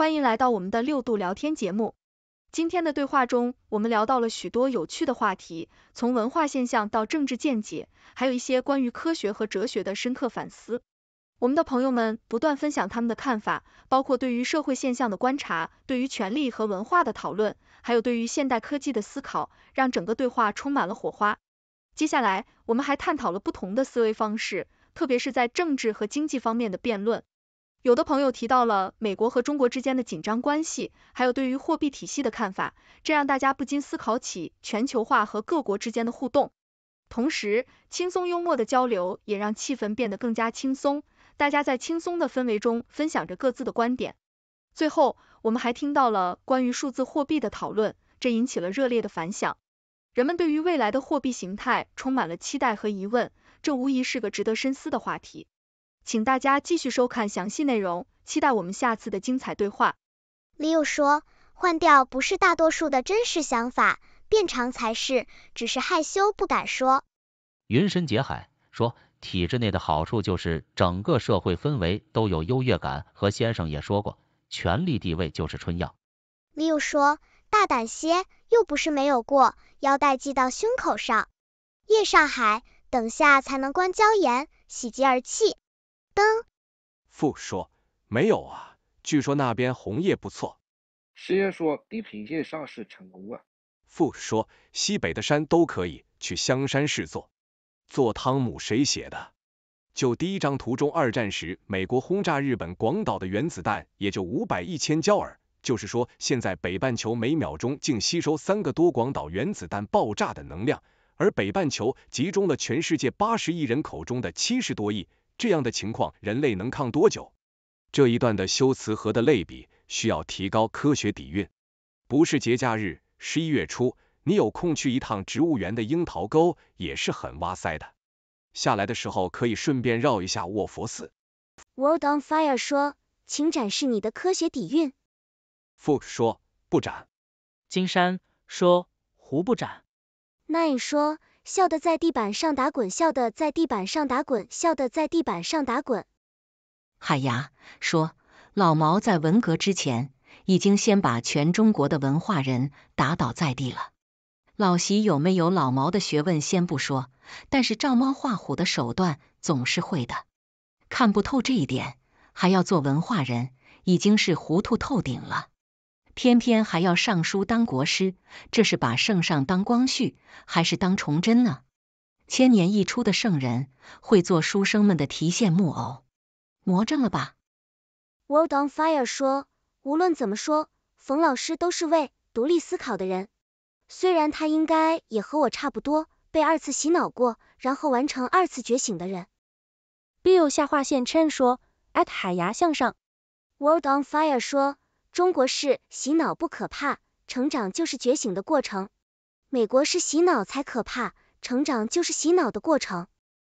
欢迎来到我们的六度聊天节目。今天的对话中，我们聊到了许多有趣的话题，从文化现象到政治见解，还有一些关于科学和哲学的深刻反思。我们的朋友们不断分享他们的看法，包括对于社会现象的观察、对于权力和文化的讨论，还有对于现代科技的思考，让整个对话充满了火花。接下来，我们还探讨了不同的思维方式，特别是在政治和经济方面的辩论。有的朋友提到了美国和中国之间的紧张关系，还有对于货币体系的看法，这让大家不禁思考起全球化和各国之间的互动。同时，轻松幽默的交流也让气氛变得更加轻松，大家在轻松的氛围中分享着各自的观点。最后，我们还听到了关于数字货币的讨论，这引起了热烈的反响。人们对于未来的货币形态充满了期待和疑问，这无疑是个值得深思的话题。请大家继续收看详细内容，期待我们下次的精彩对话。Leo 说，换掉不是大多数的真实想法，变长才是，只是害羞不敢说。云深结海说，体制内的好处就是整个社会氛围都有优越感，和先生也说过，权力地位就是春药。Leo 说，大胆些，又不是没有过，腰带系到胸口上。叶上海，等下才能关椒盐，喜极而泣。灯，富说没有啊，据说那边红叶不错。师爷说地平线上是成功啊。富说西北的山都可以，去香山试坐。做汤姆谁写的？就第一张图中，二战时美国轰炸日本广岛的原子弹，也就五百一千焦耳，就是说现在北半球每秒钟竟吸收三个多广岛原子弹爆炸的能量，而北半球集中了全世界八十亿人口中的七十多亿。这样的情况，人类能抗多久？这一段的修辞和的类比，需要提高科学底蕴。不是节假日，十一月初，你有空去一趟植物园的樱桃沟，也是很哇塞的。下来的时候可以顺便绕一下卧佛寺。World on Fire 说，请展示你的科学底蕴。f o k 说不展。金山说胡不展？那你说？笑得在地板上打滚，笑得在地板上打滚，笑得在地板上打滚。海牙说，老毛在文革之前，已经先把全中国的文化人打倒在地了。老习有没有老毛的学问先不说，但是照猫画虎的手段总是会的。看不透这一点，还要做文化人，已经是糊涂透顶了。偏偏还要上书当国师，这是把圣上当光绪还是当崇祯呢？千年一出的圣人，会做书生们的提线木偶，魔怔了吧？World on Fire 说，无论怎么说，冯老师都是位独立思考的人。虽然他应该也和我差不多，被二次洗脑过，然后完成二次觉醒的人。Bill 下划线 Chen 说，at 海牙向上。World on Fire 说。中国式洗脑不可怕，成长就是觉醒的过程；美国式洗脑才可怕，成长就是洗脑的过程。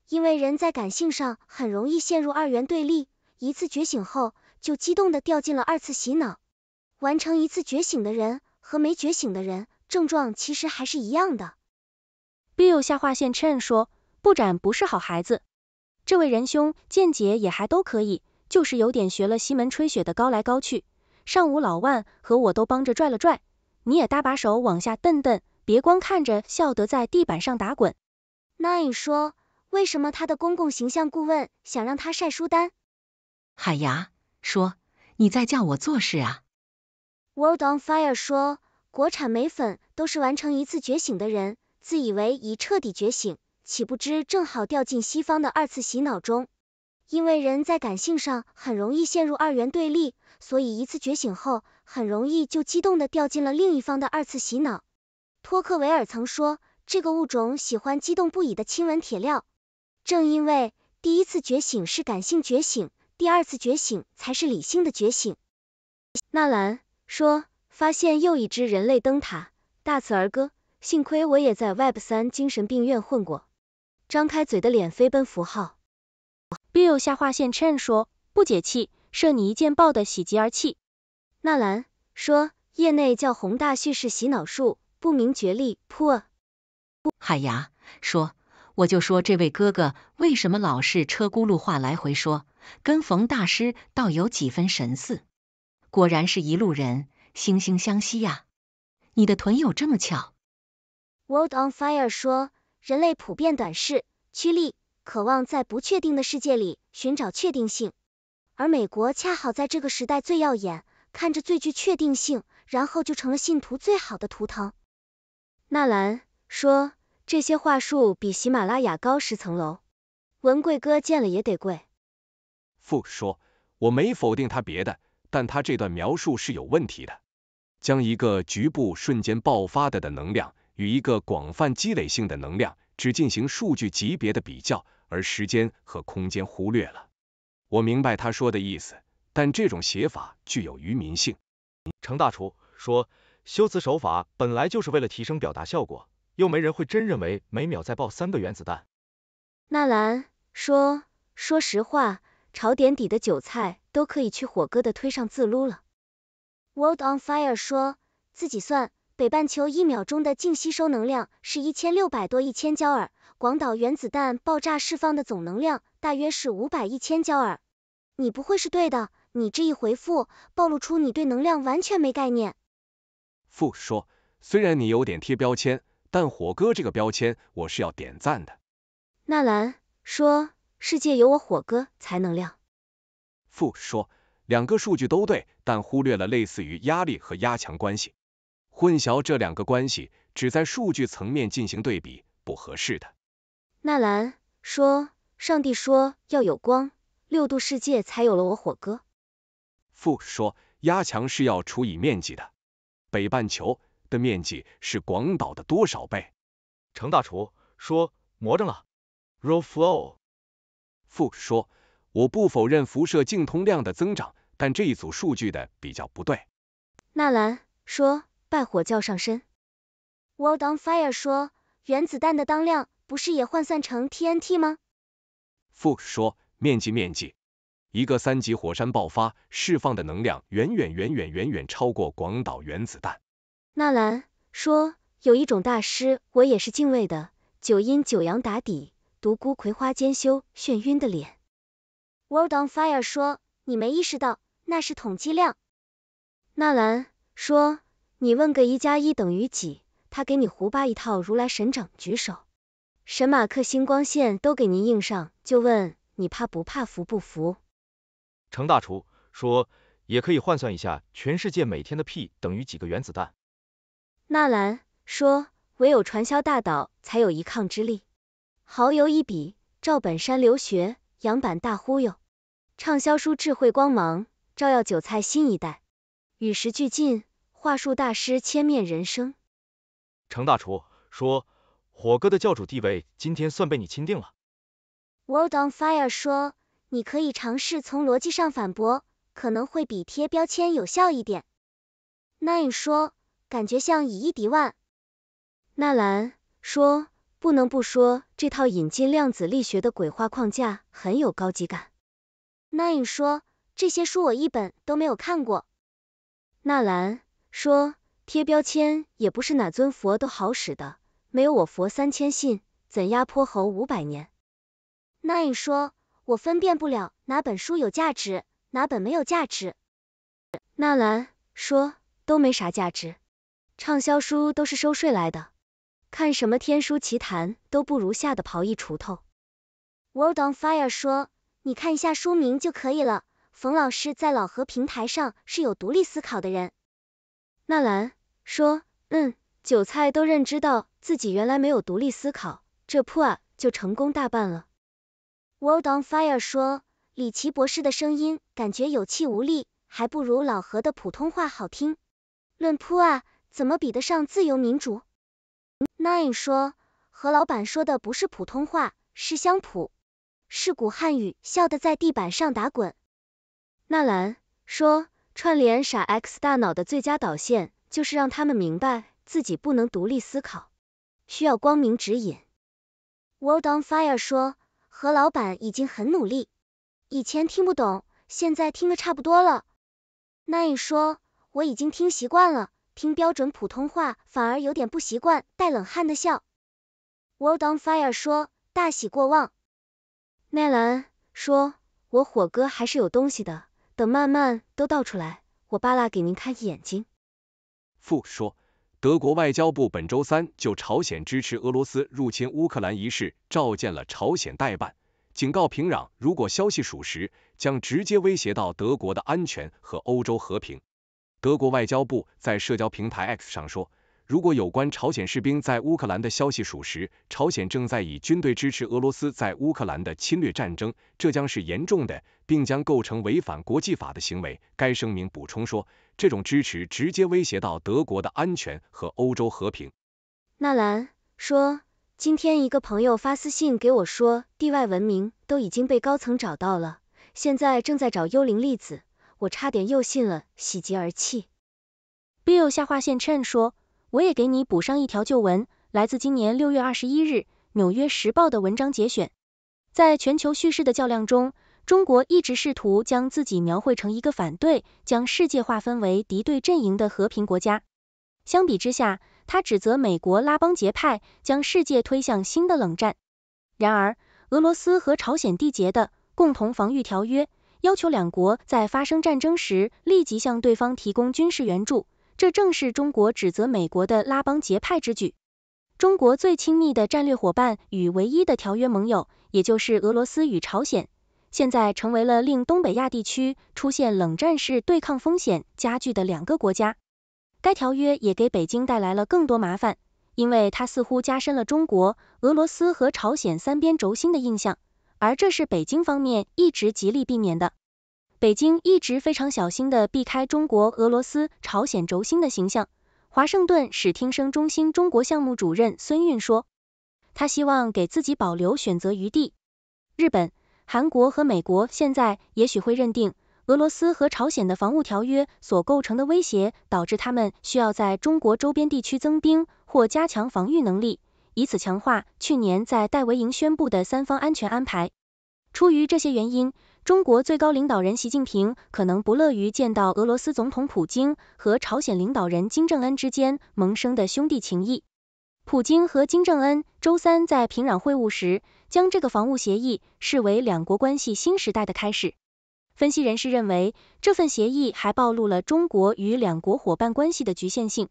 因为人在感性上很容易陷入二元对立，一次觉醒后就激动地掉进了二次洗脑。完成一次觉醒的人和没觉醒的人症状其实还是一样的。Bill 下划线 Chen 说，不展不是好孩子。这位仁兄见解也还都可以，就是有点学了西门吹雪的高来高去。上午老万和我都帮着拽了拽，你也搭把手往下蹬蹬，别光看着笑得在地板上打滚。那你说，为什么他的公共形象顾问想让他晒书单？海牙说，你在叫我做事啊。World on Fire 说，国产美粉都是完成一次觉醒的人，自以为已彻底觉醒，岂不知正好掉进西方的二次洗脑中。因为人在感性上很容易陷入二元对立。所以一次觉醒后，很容易就激动地掉进了另一方的二次洗脑。托克维尔曾说，这个物种喜欢激动不已的亲吻铁料。正因为第一次觉醒是感性觉醒，第二次觉醒才是理性的觉醒。纳兰说，发现又一只人类灯塔。大词儿歌，幸亏我也在 Web 三精神病院混过。张开嘴的脸飞奔符号。Bill 下划线 Chen 说，不解气。射你一箭，爆的喜极而泣。纳兰说：“业内叫宏大叙事洗脑术，不明觉厉。”噗。海牙说：“我就说这位哥哥为什么老是车轱辘话来回说，跟冯大师倒有几分神似，果然是一路人，惺惺相惜呀。”你的臀有这么翘？World on Fire 说：“人类普遍短视、趋利，渴望在不确定的世界里寻找确定性。”而美国恰好在这个时代最耀眼，看着最具确定性，然后就成了信徒最好的图腾。纳兰说这些话术比喜马拉雅高十层楼，文贵哥见了也得跪。f 说，我没否定他别的，但他这段描述是有问题的，将一个局部瞬间爆发的的能量与一个广泛积累性的能量只进行数据级别的比较，而时间和空间忽略了。我明白他说的意思，但这种写法具有愚民性。程大厨说，修辞手法本来就是为了提升表达效果，又没人会真认为每秒再爆三个原子弹。纳兰说，说实话，炒点底的韭菜都可以去火哥的推上自撸了。World on Fire 说，自己算。北半球一秒钟的净吸收能量是一千六百多亿千焦耳，广岛原子弹爆炸释放的总能量大约是五百亿千焦耳。你不会是对的，你这一回复，暴露出你对能量完全没概念。富说，虽然你有点贴标签，但火哥这个标签我是要点赞的。纳兰说，世界有我火哥才能亮。富说，两个数据都对，但忽略了类似于压力和压强关系。混淆这两个关系，只在数据层面进行对比，不合适的。纳兰说，上帝说要有光，六度世界才有了我火哥。f 说，压强是要除以面积的。北半球的面积是广岛的多少倍？程大厨说，魔怔了。Ro Flo f 父说，我不否认辐射净通量的增长，但这一组数据的比较不对。纳兰说。拜火教上身。World on Fire 说，原子弹的当量不是也换算成 TNT 吗 f o x 说，面积面积，一个三级火山爆发释放的能量远远远远远远超过广岛原子弹。纳兰说，有一种大师我也是敬畏的，九阴九阳打底，独孤葵花兼修，眩晕的脸。World on Fire 说，你没意识到，那是统计量。纳兰说。你问个一加一等于几，他给你胡巴一套如来神掌，举手，神马克星光线都给您印上，就问你怕不怕，服不服？程大厨说，也可以换算一下，全世界每天的屁等于几个原子弹。纳兰说，唯有传销大岛才有一抗之力。好友一比，赵本山留学，杨版大忽悠，畅销书智慧光芒，照耀韭菜新一代，与时俱进。话术大师千面人生，程大厨说，火哥的教主地位今天算被你钦定了。World on Fire 说，你可以尝试从逻辑上反驳，可能会比贴标签有效一点。Nine 说，感觉像以一敌万。纳兰说，不能不说这套引进量子力学的鬼话框架很有高级感。Nine 说，这些书我一本都没有看过。纳兰。说贴标签也不是哪尊佛都好使的，没有我佛三千信，怎压泼猴五百年？那你说我分辨不了哪本书有价值，哪本没有价值？纳兰说都没啥价值，畅销书都是收税来的，看什么天书奇谈都不如下的刨一锄头。World on Fire 说你看一下书名就可以了，冯老师在老何平台上是有独立思考的人。纳兰说：“嗯，韭菜都认知到自己原来没有独立思考，这铺啊就成功大半了。” World on Fire 说：“李奇博士的声音感觉有气无力，还不如老何的普通话好听。论铺啊，怎么比得上自由民主？” Nine 说：“何老板说的不是普通话，是湘普，是古汉语。”笑得在地板上打滚。纳兰说。串联傻 x 大脑的最佳导线，就是让他们明白自己不能独立思考，需要光明指引。World on Fire 说，何老板已经很努力，以前听不懂，现在听得差不多了。奈兰说，我已经听习惯了，听标准普通话反而有点不习惯。带冷汗的笑。World on Fire 说，大喜过望。奈兰说，我火哥还是有东西的。等慢慢都倒出来，我扒拉给您看眼睛。f 说，德国外交部本周三就朝鲜支持俄罗斯入侵乌克兰一事召见了朝鲜代办，警告平壤如果消息属实，将直接威胁到德国的安全和欧洲和平。德国外交部在社交平台 X 上说。如果有关朝鲜士兵在乌克兰的消息属实，朝鲜正在以军队支持俄罗斯在乌克兰的侵略战争，这将是严重的，并将构成违反国际法的行为。该声明补充说，这种支持直接威胁到德国的安全和欧洲和平。纳兰说，今天一个朋友发私信给我说，地外文明都已经被高层找到了，现在正在找幽灵粒子，我差点又信了，喜极而泣。Bill 下划线称说。我也给你补上一条旧闻，来自今年六月二十一日《纽约时报》的文章节选。在全球叙事的较量中，中国一直试图将自己描绘成一个反对将世界划分为敌对阵营的和平国家。相比之下，他指责美国拉帮结派，将世界推向新的冷战。然而，俄罗斯和朝鲜缔结的共同防御条约要求两国在发生战争时立即向对方提供军事援助。这正是中国指责美国的拉帮结派之举。中国最亲密的战略伙伴与唯一的条约盟友，也就是俄罗斯与朝鲜，现在成为了令东北亚地区出现冷战式对抗风险加剧的两个国家。该条约也给北京带来了更多麻烦，因为它似乎加深了中国、俄罗斯和朝鲜三边轴心的印象，而这是北京方面一直极力避免的。北京一直非常小心的避开中国、俄罗斯、朝鲜轴心的形象。华盛顿史听声中心中国项目主任孙运说，他希望给自己保留选择余地。日本、韩国和美国现在也许会认定，俄罗斯和朝鲜的防务条约所构成的威胁，导致他们需要在中国周边地区增兵或加强防御能力，以此强化去年在戴维营宣布的三方安全安排。出于这些原因。中国最高领导人习近平可能不乐于见到俄罗斯总统普京和朝鲜领导人金正恩之间萌生的兄弟情谊。普京和金正恩周三在平壤会晤时，将这个防务协议视为两国关系新时代的开始。分析人士认为，这份协议还暴露了中国与两国伙伴关系的局限性。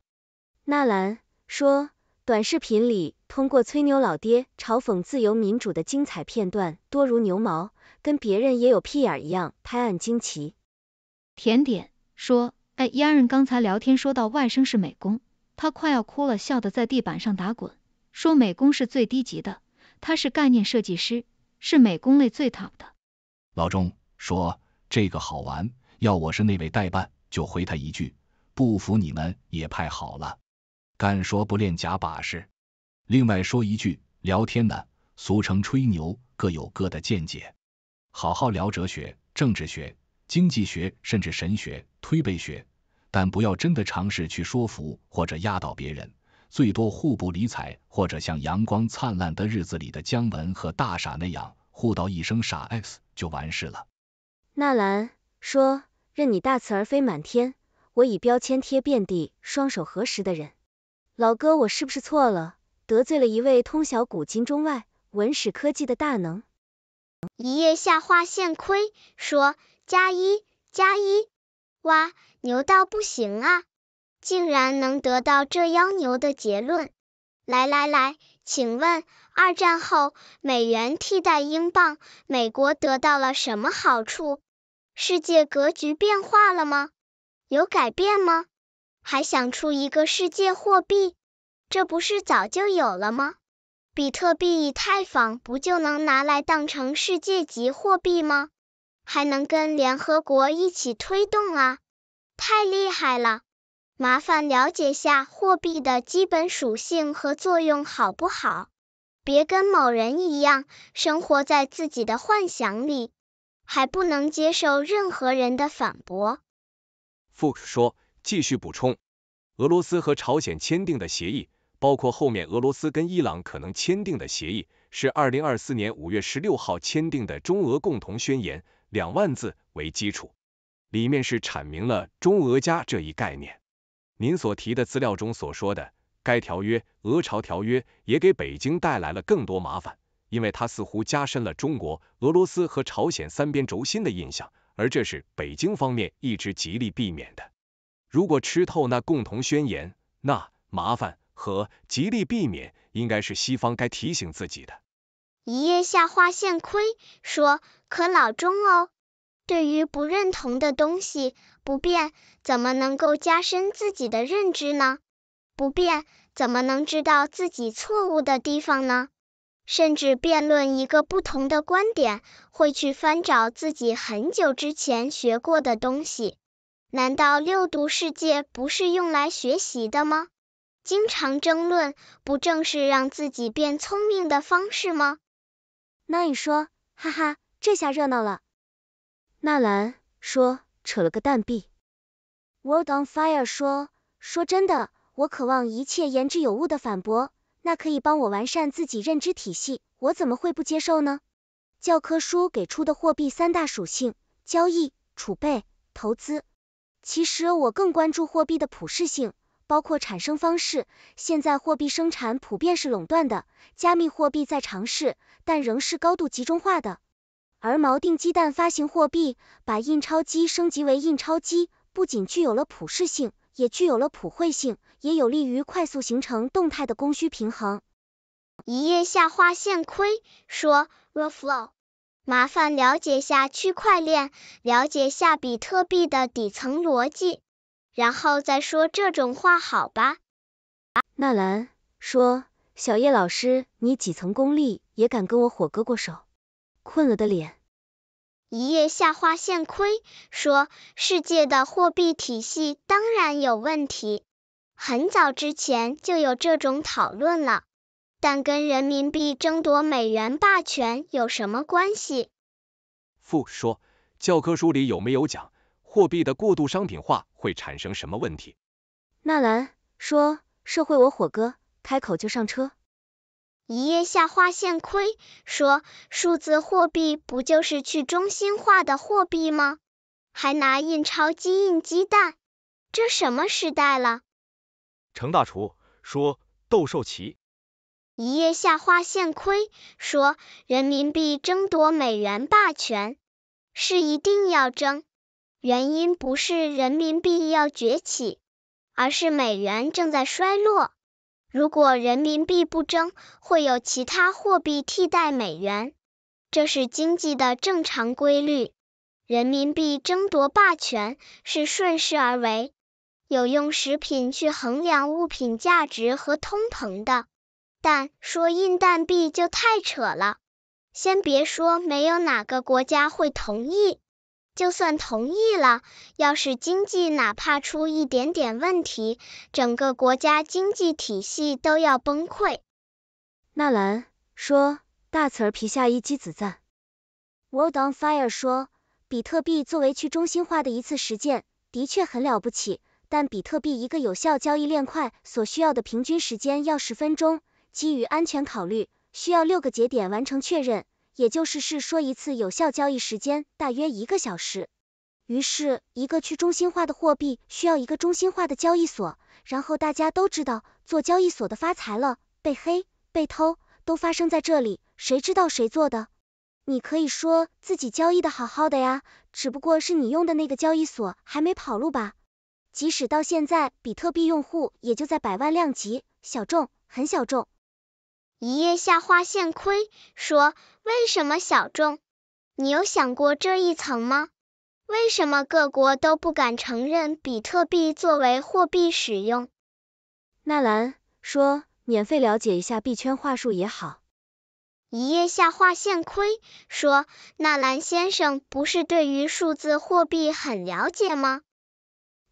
纳兰说，短视频里。通过吹牛老爹嘲讽自由民主的精彩片段多如牛毛，跟别人也有屁眼一样拍案惊奇。甜点说：“哎，丫人刚才聊天说到外甥是美工，他快要哭了，笑得在地板上打滚。说美工是最低级的，他是概念设计师，是美工类最 top 的。”老钟说：“这个好玩，要我是那位代办，就回他一句：不服你们也派好了，敢说不练假把式。”另外说一句，聊天呢，俗称吹牛，各有各的见解。好好聊哲学、政治学、经济学，甚至神学、推背学，但不要真的尝试去说服或者压倒别人，最多互不理睬，或者像阳光灿烂的日子里的姜文和大傻那样，互道一声“傻 X” 就完事了。纳兰说：“任你大词儿飞满天，我以标签贴遍地，双手合十的人，老哥，我是不是错了？”得罪了一位通晓古今中外、文史科技的大能，一夜下画线亏，说加一加一，哇，牛到不行啊！竟然能得到这妖牛的结论。来来来，请问二战后美元替代英镑，美国得到了什么好处？世界格局变化了吗？有改变吗？还想出一个世界货币？这不是早就有了吗？比特币、以太坊不就能拿来当成世界级货币吗？还能跟联合国一起推动啊！太厉害了！麻烦了解下货币的基本属性和作用好不好？别跟某人一样生活在自己的幻想里，还不能接受任何人的反驳。f u x 说，继续补充，俄罗斯和朝鲜签订的协议。包括后面俄罗斯跟伊朗可能签订的协议，是二零二四年五月十六号签订的中俄共同宣言两万字为基础，里面是阐明了中俄加这一概念。您所提的资料中所说的该条约《俄朝条约》也给北京带来了更多麻烦，因为它似乎加深了中国、俄罗斯和朝鲜三边轴心的印象，而这是北京方面一直极力避免的。如果吃透那共同宣言，那麻烦。和极力避免，应该是西方该提醒自己的。一夜下划线亏说，可老钟哦，对于不认同的东西不变，怎么能够加深自己的认知呢？不变，怎么能知道自己错误的地方呢？甚至辩论一个不同的观点，会去翻找自己很久之前学过的东西。难道六度世界不是用来学习的吗？经常争论，不正是让自己变聪明的方式吗？那你说，哈哈，这下热闹了。纳兰说，扯了个蛋币。World on Fire 说，说真的，我渴望一切言之有物的反驳，那可以帮我完善自己认知体系，我怎么会不接受呢？教科书给出的货币三大属性：交易、储备、投资。其实我更关注货币的普适性。包括产生方式，现在货币生产普遍是垄断的，加密货币在尝试，但仍是高度集中化的。而锚定鸡蛋发行货币，把印钞机升级为印钞机，不仅具有了普适性，也具有了普惠性，也有利于快速形成动态的供需平衡。一页下划线亏说 r e flow，麻烦了解下区块链，了解下比特币的底层逻辑。然后再说这种话，好吧？纳兰说，小叶老师，你几层功力也敢跟我火哥过手？困了的脸。一夜下花现亏说，世界的货币体系当然有问题，很早之前就有这种讨论了，但跟人民币争夺美元霸权有什么关系？富说，教科书里有没有讲？货币的过度商品化会产生什么问题？纳兰说：“社会我火哥开口就上车，一夜下划线亏。”说数字货币不就是去中心化的货币吗？还拿印钞机印鸡蛋，这什么时代了？程大厨说：“斗兽棋。”一夜下划线亏。说人民币争夺美元霸权是一定要争。原因不是人民币要崛起，而是美元正在衰落。如果人民币不争，会有其他货币替代美元，这是经济的正常规律。人民币争夺霸权是顺势而为，有用食品去衡量物品价值和通膨的，但说印蛋币就太扯了，先别说，没有哪个国家会同意。就算同意了，要是经济哪怕出一点点问题，整个国家经济体系都要崩溃。纳兰说：“大词儿皮下一击子赞。” World on Fire 说：“比特币作为去中心化的一次实践，的确很了不起，但比特币一个有效交易链块所需要的平均时间要十分钟，基于安全考虑，需要六个节点完成确认。”也就是是说一次有效交易时间大约一个小时，于是一个去中心化的货币需要一个中心化的交易所，然后大家都知道做交易所的发财了，被黑、被偷都发生在这里，谁知道谁做的？你可以说自己交易的好好的呀，只不过是你用的那个交易所还没跑路吧。即使到现在，比特币用户也就在百万量级，小众，很小众。一叶下划线亏说：“为什么小众？你有想过这一层吗？为什么各国都不敢承认比特币作为货币使用？”纳兰说：“免费了解一下币圈话术也好。”一叶下划线亏说：“纳兰先生不是对于数字货币很了解吗？”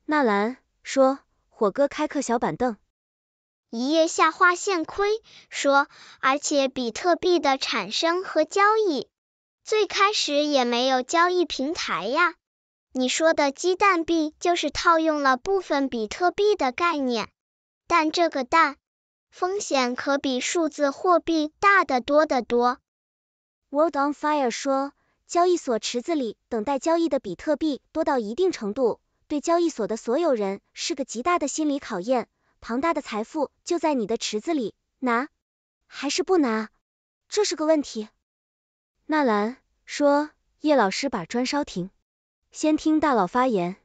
纳兰说：“火哥开课小板凳。”一夜下划线亏说，而且比特币的产生和交易，最开始也没有交易平台呀。你说的鸡蛋币就是套用了部分比特币的概念，但这个蛋风险可比数字货币大得多得多。World on Fire 说，交易所池子里等待交易的比特币多到一定程度，对交易所的所有人是个极大的心理考验。庞大的财富就在你的池子里，拿还是不拿，这是个问题。纳兰说：“叶老师把砖烧停，先听大佬发言。”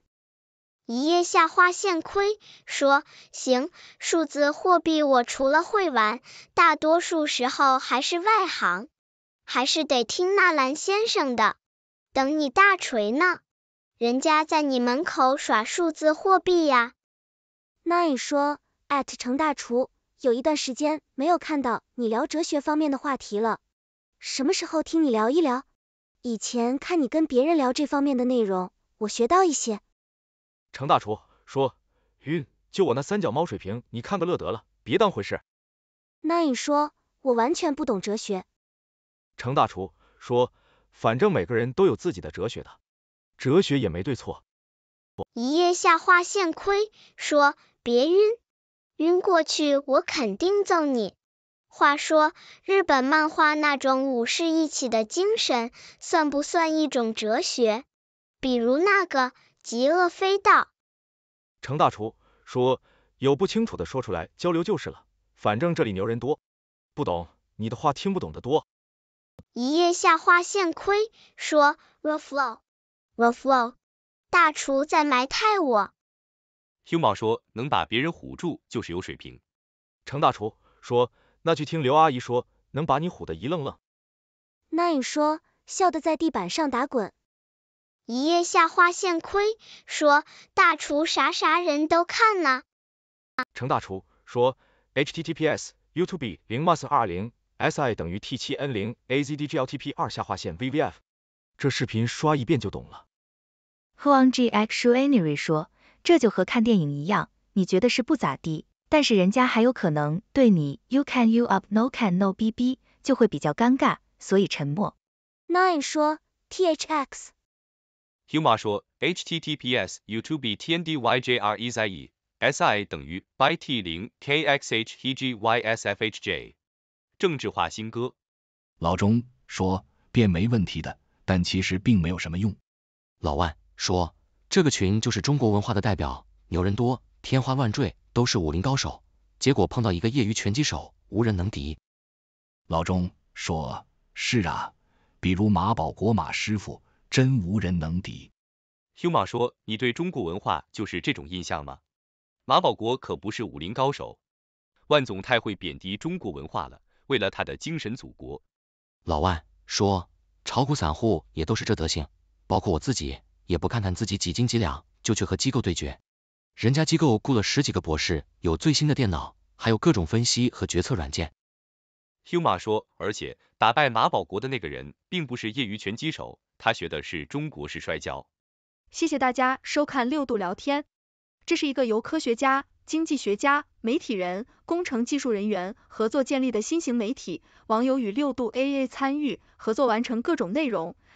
一夜下花现亏说：“行，数字货币我除了会玩，大多数时候还是外行，还是得听纳兰先生的。等你大锤呢，人家在你门口耍数字货币呀。”那你说？at 程大厨，有一段时间没有看到你聊哲学方面的话题了，什么时候听你聊一聊？以前看你跟别人聊这方面的内容，我学到一些。程大厨说，晕，就我那三脚猫水平，你看个乐得了，别当回事。那你说，我完全不懂哲学。程大厨说，反正每个人都有自己的哲学的，哲学也没对错。一夜下划线亏，说别晕。晕过去，我肯定揍你。话说，日本漫画那种武士一起的精神，算不算一种哲学？比如那个极恶飞道。程大厨说，有不清楚的说出来交流就是了，反正这里牛人多，不懂，你的话听不懂的多。一夜下画线亏，说 r o f l o w r o f l o w 大厨在埋汰我。听宝说能把别人唬住就是有水平。程大厨说，那去听刘阿姨说能把你唬得一愣愣。那英说，笑得在地板上打滚。一夜下划线亏，说大厨啥啥人都看了。程大厨说，h t t p s y o u t u b e 零 m a s 二零 s i 等于 t 七 n 零 a z d g l t p 二下划线 v v f 这视频刷一遍就懂了。h o n g x u a n a r 说。这就和看电影一样，你觉得是不咋地，但是人家还有可能对你，You can you up no can no b b，就会比较尴尬，所以沉默。Nine 说，THX。Huma 说，HTTPS://youtube.tndyjrezi.si 等于 byt0kxhhegysfhj。政治化新歌。老钟说，变没问题的，但其实并没有什么用。老万说。这个群就是中国文化的代表，牛人多，天花乱坠，都是武林高手。结果碰到一个业余拳击手，无人能敌。老钟说：“是啊，比如马保国马师傅，真无人能敌。”兄马说：“你对中国文化就是这种印象吗？”马保国可不是武林高手。万总太会贬低中国文化了，为了他的精神祖国。老万说：“炒股散户也都是这德行，包括我自己。”也不看看自己几斤几两，就去和机构对决，人家机构雇了十几个博士，有最新的电脑，还有各种分析和决策软件。Huma 说，而且打败马保国的那个人并不是业余拳击手，他学的是中国式摔跤。谢谢大家收看六度聊天，这是一个由科学家、经济学家、媒体人、工程技术人员合作建立的新型媒体，网友与六度 AA 参与合作完成各种内容。